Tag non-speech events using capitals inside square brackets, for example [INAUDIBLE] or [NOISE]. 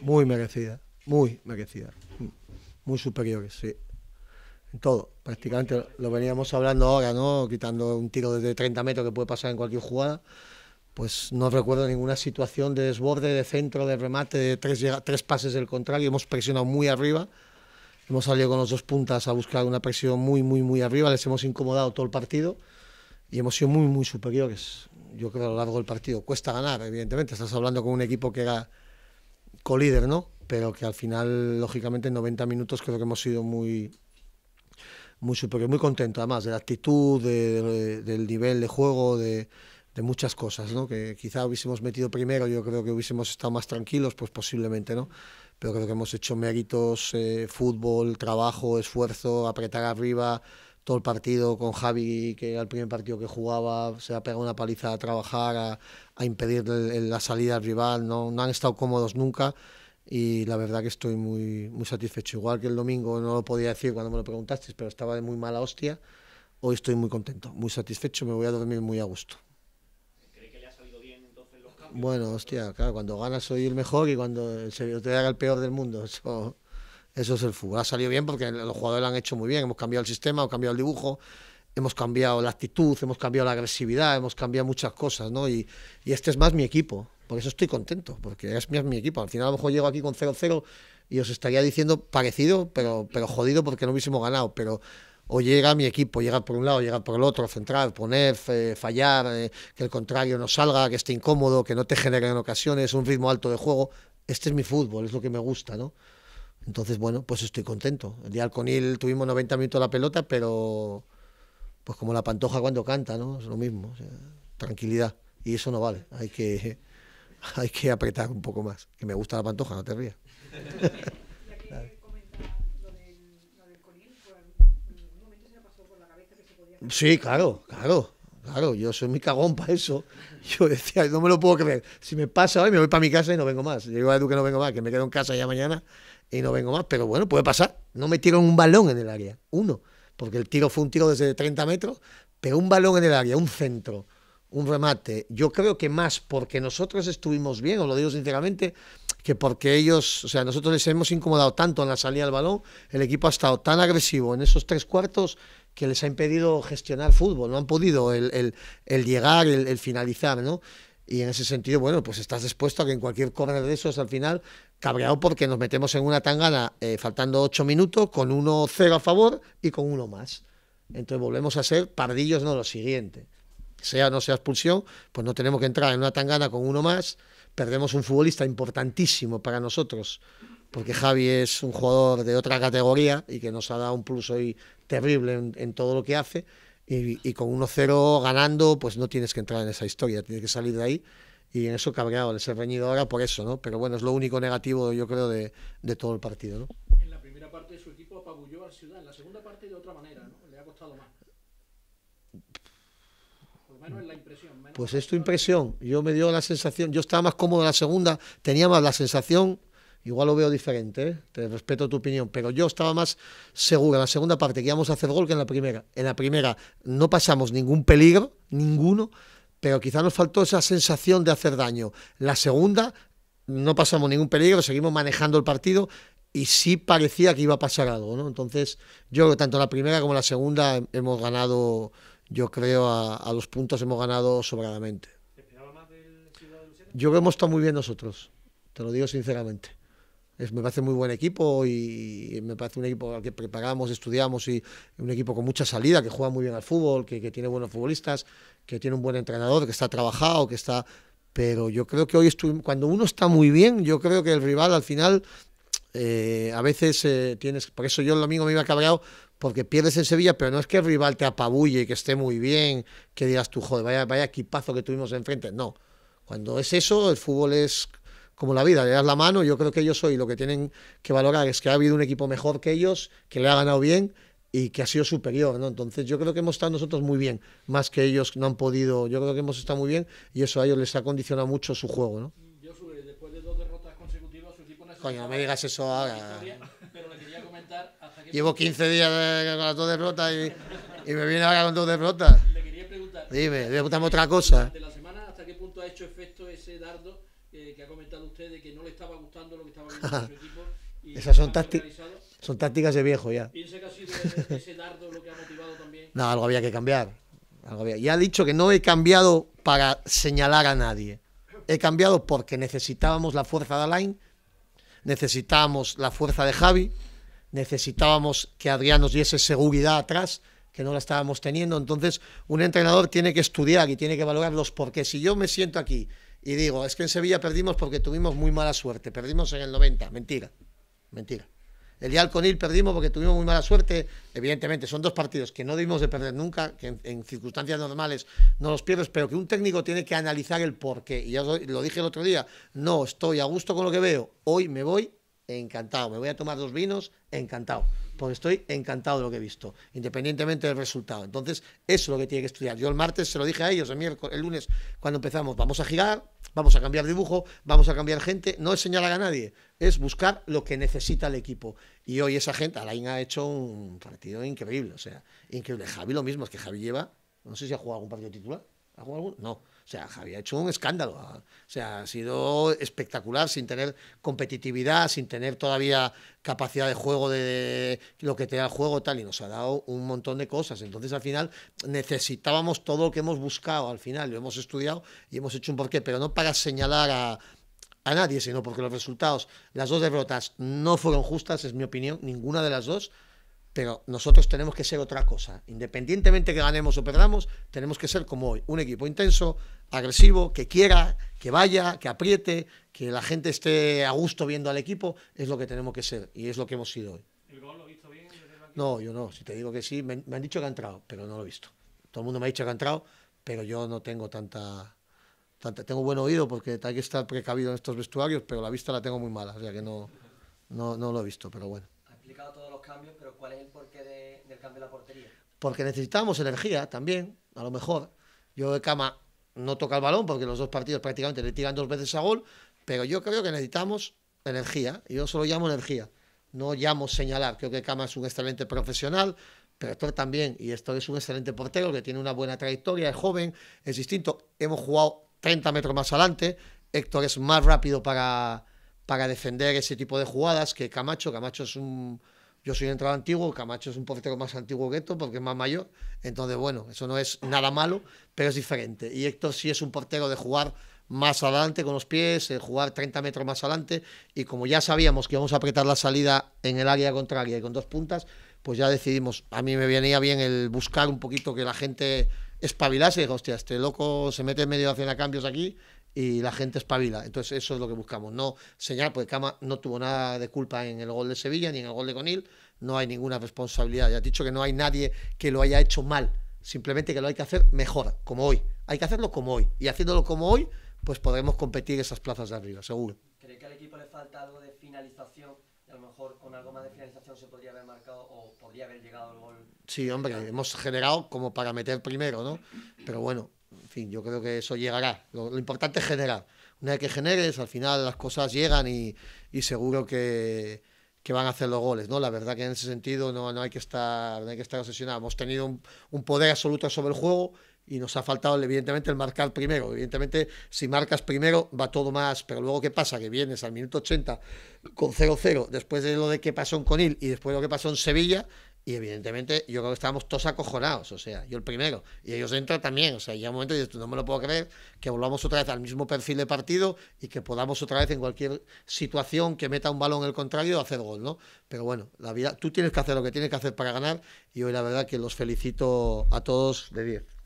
Muy merecida, muy merecida. Muy superiores, sí. En todo, prácticamente lo veníamos hablando ahora, ¿no? Quitando un tiro desde 30 metros que puede pasar en cualquier jugada. Pues no recuerdo ninguna situación de desborde, de centro, de remate, de tres, tres pases del contrario. Hemos presionado muy arriba. Hemos salido con los dos puntas a buscar una presión muy, muy, muy arriba. Les hemos incomodado todo el partido y hemos sido muy, muy superiores. Yo creo a lo largo del partido cuesta ganar, evidentemente. Estás hablando con un equipo que era colíder, ¿no? Pero que al final, lógicamente, en 90 minutos creo que hemos sido muy, muy muy contento además de la actitud, del nivel de juego, de, muchas cosas, ¿no? Que quizá hubiésemos metido primero, yo creo que hubiésemos estado más tranquilos, pues posiblemente, ¿no? Pero creo que hemos hecho méritos, eh, fútbol, trabajo, esfuerzo, apretar arriba, todo el partido con Javi, que el primer partido que jugaba se ha pegado una paliza a trabajar, a, impedir la salida al rival, no, no han estado cómodos nunca y la verdad que estoy muy, muy satisfecho. Igual que el domingo no lo podía decir cuando me lo preguntasteis, pero estaba de muy mala hostia, hoy estoy muy contento, muy satisfecho, me voy a dormir muy a gusto. ¿Cree que le ha salido bien entonces los cambios? Bueno, hostia, claro, cuando ganas soy el mejor y cuando se te haga el peor del mundo. Eso... Eso es el fútbol. Ha salido bien porque los jugadores lo han hecho muy bien. Hemos cambiado el sistema, hemos cambiado el dibujo, hemos cambiado la actitud, hemos cambiado la agresividad, hemos cambiado muchas cosas, ¿no? Y, este es más mi equipo. Por eso estoy contento, porque es mi, mi equipo. Al final a lo mejor llego aquí con 0-0 y os estaría diciendo parecido, pero, pero jodido porque no hubiésemos ganado. Pero o llega mi equipo, llegar por un lado, llegar por el otro, centrar, poner, eh, fallar, eh, que el contrario no salga, que esté incómodo, que no te genere en ocasiones, un ritmo alto de juego. Este es mi fútbol, es lo que me gusta, ¿no? Entonces, bueno, pues estoy contento. El día del Conil tuvimos 90 minutos la pelota, pero pues como la pantoja cuando canta, ¿no? Es lo mismo. tranquilidad. Y eso no vale. Hay que, [LAUGHS] hay que apretar un poco más. Que me gusta la pantoja, no te rías. Sí, claro, claro, claro. Yo soy muy cagón para eso. [LAUGHS] Yo decía, no me lo puedo creer. Si me pasa hoy, me voy para mi casa y no vengo más. Digo a Edu que no vengo más, que me quedo en casa ya mañana y no vengo más. Pero bueno, puede pasar. No metieron un balón en el área, uno, porque el tiro fue un tiro desde 30 metros, pero un balón en el área, un centro, un remate. Yo creo que más porque nosotros estuvimos bien, os lo digo sinceramente, que porque ellos, o sea, nosotros les hemos incomodado tanto en la salida del balón, el equipo ha estado tan agresivo en esos tres cuartos que les ha impedido gestionar fútbol, no han podido el, llegar, el finalizar, ¿no? y en ese sentido, bueno, pues estás dispuesto a que en cualquier correr de esos al final, cabreado porque nos metemos en una tangana eh, faltando 8 minutos, con uno 0 a favor y con uno más. Entonces volvemos a ser pardillos, no lo siguiente. Sea o no sea expulsión, pues no tenemos que entrar en una tangana con uno más. Perdemos un futbolista importantísimo para nosotros, porque Javi es un jugador de otra categoría y que nos ha dado un plus hoy terrible en todo lo que hace y, con 1-0 ganando, pues no tienes que entrar en esa historia, tienes que salir de ahí. Y en eso cabreado, les he reñido ahora por eso, ¿no? Pero bueno, es lo único negativo, yo creo, de, todo el partido, ¿no? En la primera parte su equipo apabulló al Ciudad, en la segunda parte de otra manera, ¿no? Le ha costado más. Menos la impresión, pues es tu impresión. Yo me dio la sensación, yo estaba más cómodo en la segunda, tenía más la sensación Igual lo veo diferente, ¿eh? te respeto tu opinión, pero yo estaba más seguro en la segunda parte que íbamos a hacer gol que en la primera. En la primera no pasamos ningún peligro, ninguno, pero quizá nos faltó esa sensación de hacer daño. La segunda no pasamos ningún peligro, seguimos manejando el partido y sí parecía que iba a pasar algo, ¿no? Entonces, yo creo que tanto la primera como en la segunda hemos ganado, yo creo, a, los puntos hemos ganado sobradamente. yo creo que hemos estado muy bien nosotros, te lo digo sinceramente me parece muy buen equipo y me parece un equipo al que preparamos, estudiamos y un equipo con mucha salida, que juega muy bien al fútbol, que, tiene buenos futbolistas, que tiene un buen entrenador, que está trabajado, que está... Pero yo creo que hoy cuando uno está muy bien, yo creo que el rival al final eh, a veces eh, tienes, por eso yo el domingo me iba cabreado, porque pierdes en Sevilla, pero no es que el rival te apabulle, que esté muy bien, que digas tú, joder, vaya, vaya equipazo que tuvimos enfrente. No, cuando es eso, el fútbol es como la vida, le das la mano, yo creo que ellos hoy lo que tienen que valorar es que ha habido un equipo mejor que ellos, que le ha ganado bien y que ha sido superior, ¿no? Entonces yo creo que hemos estado nosotros muy bien, más que ellos no han podido, yo creo que hemos estado muy bien y eso a ellos les ha condicionado mucho su juego, ¿no? Yo sube, después de dos derrotas consecutivas, su equipo Coño, no me digas eso ahora. Pero le quería comentar Llevo 15 días eh, con las dos derrotas y, [LAUGHS] y, me viene ahora con dos derrotas. Le quería preguntar. Dime, le eh, preguntamos otra cosa. De la semana, ¿hasta qué punto ha hecho efecto ese dardo? que ha comentado usted de que no le estaba gustando lo que estaba viendo [LAUGHS] su equipo. Esas son, son tácticas de viejo ya. ¿Piensa que ha sido ese dardo lo que ha motivado también? No, algo había que cambiar. Algo Ya ha dicho que no he cambiado para señalar a nadie. He cambiado porque necesitábamos la fuerza de Alain, necesitábamos la fuerza de Javi, necesitábamos que Adrián nos diese seguridad atrás, que no la estábamos teniendo. Entonces, un entrenador tiene que estudiar y tiene que valorarlos porque Si yo me siento aquí y digo, es que en Sevilla perdimos porque tuvimos muy mala suerte, perdimos en el 90, mentira, mentira. El día Conil perdimos porque tuvimos muy mala suerte, evidentemente, son dos partidos que no debimos de perder nunca, que en, en circunstancias normales no los pierdes, pero que un técnico tiene que analizar el porqué. Y ya lo dije el otro día, no estoy a gusto con lo que veo, hoy me voy encantado, me voy a tomar dos vinos encantado porque estoy encantado de lo que he visto, independientemente del resultado. Entonces, eso es lo que tiene que estudiar. Yo el martes se lo dije a ellos, el, miércoles, el lunes, cuando empezamos, vamos a girar, vamos a cambiar dibujo, vamos a cambiar gente, no es señalar a nadie, es buscar lo que necesita el equipo. Y hoy esa gente, Alain ha hecho un partido increíble, o sea, increíble. Javi lo mismo, es que Javi lleva, no sé si ha jugado algún partido titular. No. O sea, había hecho un escándalo. Ah, o sea, ha sido espectacular sin tener competitividad, sin tener todavía capacidad de juego de lo que te da el juego tal y nos ha dado un montón de cosas. Entonces, al final necesitábamos todo lo que hemos buscado al final, lo hemos estudiado y hemos hecho un porqué, pero no para señalar a a nadie, sino porque los resultados, las dos derrotas no fueron justas, es mi opinión, ninguna de las dos. Pero nosotros tenemos que ser otra cosa. Independientemente que ganemos o perdamos, tenemos que ser como hoy, un equipo intenso, agresivo, que quiera, que vaya, que apriete, que la gente esté a gusto viendo al equipo, es lo que tenemos que ser y es lo que hemos sido hoy. ¿El gol lo visto bien? No, yo no. Si te digo que sí, me, han dicho que ha entrado, pero no lo he visto. Todo el mundo me ha dicho que ha entrado, pero yo no tengo tanta tengo buen oído porque hay que estar precavido en estos vestuarios, pero la vista la tengo muy mala, o sea que no, no, no lo he visto, pero bueno pero ¿cuál es el porqué del cambio de la portería? Porque necesitamos energía también, a lo mejor. Yo de cama no toca el balón porque los dos partidos prácticamente le tiran dos veces a gol, pero yo creo que necesitamos energía. Yo solo llamo energía, no llamo señalar. Creo que Cama es un excelente profesional, pero Héctor también. Y Héctor es un excelente portero que tiene una buena trayectoria, es joven, es distinto. Hemos jugado 30 metros más adelante. Héctor es más rápido para, para defender ese tipo de jugadas que Camacho. Camacho es un yo soy un entrado antiguo, Camacho es un portero más antiguo que Héctor porque es más mayor. Entonces, bueno, eso no es nada malo, pero es diferente. Y Héctor sí es un portero de jugar más adelante con los pies, eh, jugar 30 metros más adelante. Y como ya sabíamos que íbamos a apretar la salida en el área contraria y con dos puntas, pues ya decidimos. A mí me venía bien el buscar un poquito que la gente espabilase. Hostia, este loco se mete en medio haciendo cambios aquí y la gente espabila. Entonces eso es lo que buscamos. No señalar, porque Cama no tuvo nada de culpa en el gol de Sevilla ni en el gol de Conil. No hay ninguna responsabilidad. Ya he dicho que no hay nadie que lo haya hecho mal. Simplemente que lo hay que hacer mejor, como hoy. Hay que hacerlo como hoy. Y haciéndolo como hoy, pues podremos competir esas plazas de arriba, seguro. ¿Cree que al equipo le falta algo de finalización? a lo mejor con algo más de finalización se podría haber marcado o podría haber llegado el gol. Sí, hombre, hemos generado como para meter primero, ¿no? Pero bueno, en fin, yo creo que eso llegará. Lo, importante es generar. Una vez que generes, al final las cosas llegan y, seguro que, van a hacer los goles, ¿no? La verdad que en ese sentido no, no hay, que estar, no hay que estar Hemos tenido un, poder absoluto sobre el juego y nos ha faltado evidentemente el marcar primero. Evidentemente, si marcas primero va todo más, pero luego ¿qué pasa? Que vienes al minuto 80 con 0-0, después de lo de que pasó en Conil y después de lo que pasó en Sevilla, y evidentemente, yo creo que estábamos todos acojonados, o sea, yo el primero, y ellos entran también, o sea, ya un momento dices, no me lo puedo creer, que volvamos otra vez al mismo perfil de partido y que podamos otra vez en cualquier situación que meta un balón el contrario hacer gol, ¿no? Pero bueno, la vida, tú tienes que hacer lo que tienes que hacer para ganar, y hoy la verdad que los felicito a todos de 10.